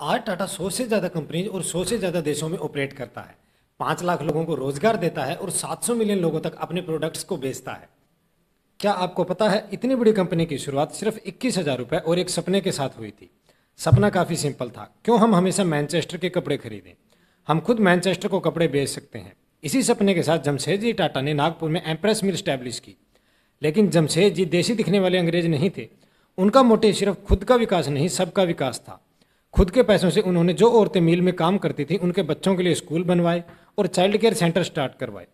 आज टाटा सौ से ज़्यादा कंपनीज और सौ से ज़्यादा देशों में ऑपरेट करता है पाँच लाख लोगों को रोजगार देता है और सात सौ मिलियन लोगों तक अपने प्रोडक्ट्स को बेचता है क्या आपको पता है इतनी बड़ी कंपनी की शुरुआत सिर्फ इक्कीस हज़ार रुपये और एक सपने के साथ हुई थी सपना काफ़ी सिंपल था क्यों हम हमेशा मैनचेस्टर के कपड़े खरीदें हम खुद मैनचेस्टर को कपड़े बेच सकते हैं इसी सपने के साथ जमशेद जी टाटा ने नागपुर में एम्प्रेस मिल स्टैब्लिश की लेकिन जमशेद जी देसी दिखने वाले अंग्रेज नहीं थे उनका मोटिव सिर्फ खुद का विकास नहीं सबका विकास था खुद के पैसों से उन्होंने जो औरतें मिल में काम करती थीं उनके बच्चों के लिए स्कूल बनवाए और चाइल्ड केयर सेंटर स्टार्ट करवाए